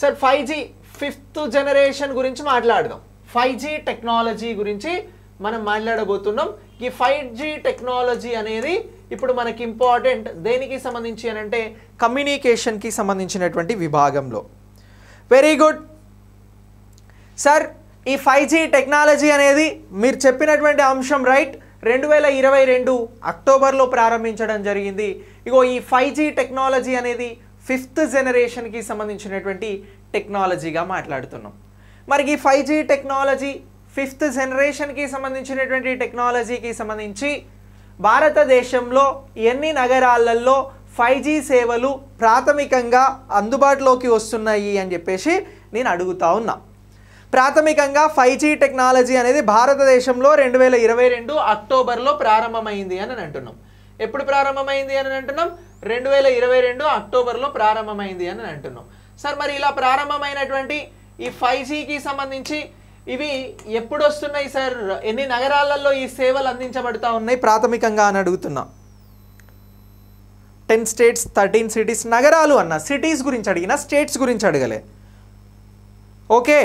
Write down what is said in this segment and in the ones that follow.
sir five G fifth generation గురించి మాట్లాడదాం five G technology గురించి మనం మాట్లాడబోతున్నాం ఈ ఫైవ్ జీ టెక్నాలజీ అనేది ఇప్పుడు మనకి ఇంపార్టెంట్ దేనికి సంబంధించి అని అంటే కమ్యూనికేషన్కి సంబంధించినటువంటి విభాగంలో వెరీ గుడ్ సార్ ఈ ఫైవ్ జీ టెక్నాలజీ అనేది మీరు చెప్పినటువంటి అంశం రైట్ రెండు వేల ఇరవై రెండు అక్టోబర్లో ప్రారంభించడం జరిగింది ఇగో ఈ ఫైవ్ జీ టెక్నాలజీ అనేది ఫిఫ్త్ జనరేషన్కి సంబంధించినటువంటి టెక్నాలజీగా మాట్లాడుతున్నాం మరి ఈ ఫైవ్ జీ టెక్నాలజీ ఫిఫ్త్ జనరేషన్కి సంబంధించినటువంటి టెక్నాలజీకి సంబంధించి భారతదేశంలో ఎన్ని నగరాలలో ఫైవ్ జీ సేవలు ప్రాథమికంగా అందుబాటులోకి వస్తున్నాయి అని చెప్పేసి నేను అడుగుతా ఉన్నా ప్రాథమికంగా ఫైవ్ జీ టెక్నాలజీ అనేది భారతదేశంలో రెండు వేల ఇరవై రెండు అక్టోబర్లో ప్రారంభమైంది అని అంటున్నాం ఎప్పుడు ప్రారంభమైంది అని అంటున్నాం రెండు వేల ఇరవై రెండు అక్టోబర్లో ప్రారంభమైంది అని అంటున్నాం సార్ మరి ఇలా ప్రారంభమైనటువంటి ఈ ఫైవ్ జీకి సంబంధించి ఇవి ఎప్పుడు వస్తున్నాయి సార్ ఎన్ని నగరాలలో ఈ సేవలు అందించబడుతూ ఉన్నాయి ప్రాథమికంగా అని అడుగుతున్నా టెన్ స్టేట్స్ థర్టీన్ సిటీస్ నగరాలు అన్న సిటీస్ గురించి అడిగిన స్టేట్స్ గురించి అడగలే ఓకే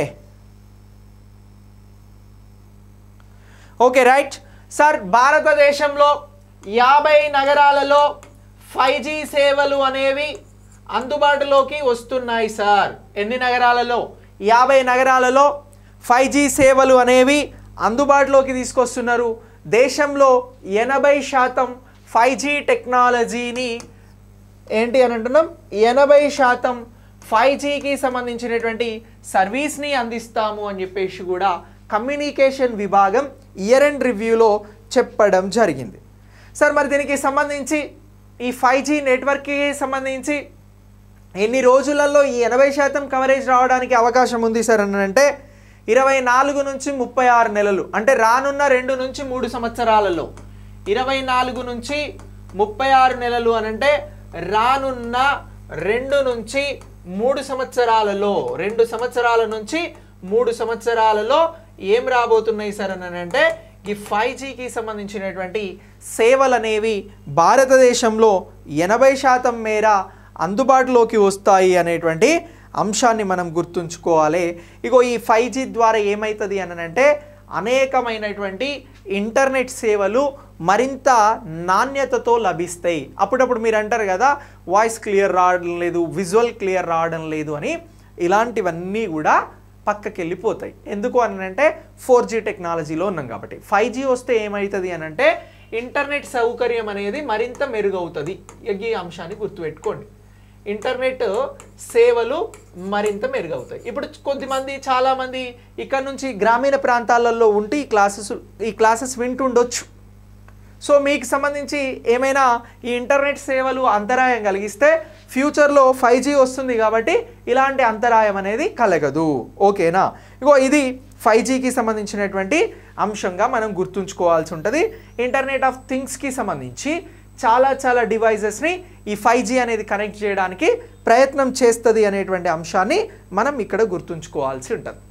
ఓకే రైట్ సార్ భారతదేశంలో యాభై నగరాలలో ఫైవ్ సేవలు అనేవి అందుబాటులోకి వస్తున్నాయి సార్ ఎన్ని నగరాలలో యాభై నగరాలలో ఫైవ్ సేవలు అనేవి అందుబాటులోకి తీసుకొస్తున్నారు దేశంలో ఎనభై శాతం ఫైవ్ జీ టెక్నాలజీని ఏంటి అని అంటున్నాం ఎనభై శాతం ఫైవ్ జీకి సంబంధించినటువంటి సర్వీస్ని అందిస్తాము అని చెప్పేసి కూడా కమ్యూనికేషన్ విభాగం ఇయర్ అండ్ రివ్యూలో చెప్పడం జరిగింది సార్ మరి దీనికి సంబంధించి ఈ ఫైవ్ జీ నెట్వర్క్కి సంబంధించి ఎన్ని రోజులలో ఈ ఎనభై శాతం కవరేజ్ రావడానికి అవకాశం ఉంది సార్ అని అంటే ఇరవై నాలుగు నుంచి ముప్పై ఆరు నెలలు అంటే రానున్న రెండు నుంచి మూడు సంవత్సరాలలో ఇరవై నాలుగు నుంచి ముప్పై ఆరు నెలలు అని అంటే రానున్న రెండు నుంచి మూడు సంవత్సరాలలో రెండు సంవత్సరాల నుంచి మూడు సంవత్సరాలలో ఏం రాబోతున్నాయి సార్ అని అంటే ఈ ఫైవ్ జీకి సంబంధించినటువంటి సేవలు అనేవి భారతదేశంలో ఎనభై శాతం మేర అందుబాటులోకి వస్తాయి అనేటువంటి అంశాన్ని మనం గుర్తుంచుకోవాలి ఇగో ఈ ఫైవ్ జీ ద్వారా ఏమవుతుంది అనంటే అనేకమైనటువంటి ఇంటర్నెట్ సేవలు మరింత నాణ్యతతో లభిస్తాయి అప్పుడప్పుడు మీరు అంటారు కదా వాయిస్ క్లియర్ రావడం లేదు విజువల్ క్లియర్ రావడం లేదు అని ఇలాంటివన్నీ కూడా పక్కకి వెళ్ళిపోతాయి ఎందుకు అని అంటే ఫోర్ జీ టెక్నాలజీలో ఉన్నాం కాబట్టి ఫైవ్ జీ వస్తే ఏమవుతుంది అని అంటే ఇంటర్నెట్ సౌకర్యం అనేది మరింత మెరుగవుతుంది ఈ అంశాన్ని గుర్తుపెట్టుకోండి ఇంటర్నెట్ సేవలు మరింత మెరుగవుతాయి ఇప్పుడు కొంతమంది చాలామంది ఇక్కడ నుంచి గ్రామీణ ప్రాంతాలలో ఉంటే ఈ క్లాసెస్ ఈ క్లాసెస్ వింటుండొచ్చు సో మీకు సంబంధించి ఏమైనా ఈ ఇంటర్నెట్ సేవలు అంతరాయం కలిగిస్తే ఫ్యూచర్లో ఫైవ్ జీ వస్తుంది కాబట్టి ఇలాంటి అంతరాయం అనేది కలగదు ఓకేనా ఇగో ఇది ఫైవ్ జీకి సంబంధించినటువంటి అంశంగా మనం గుర్తుంచుకోవాల్సి ఉంటుంది ఇంటర్నెట్ ఆఫ్ థింగ్స్కి సంబంధించి చాలా చాలా డివైజెస్ని ఈ ఫైవ్ జీ అనేది కనెక్ట్ చేయడానికి ప్రయత్నం చేస్తుంది అనేటువంటి అంశాన్ని మనం ఇక్కడ గుర్తుంచుకోవాల్సి ఉంటుంది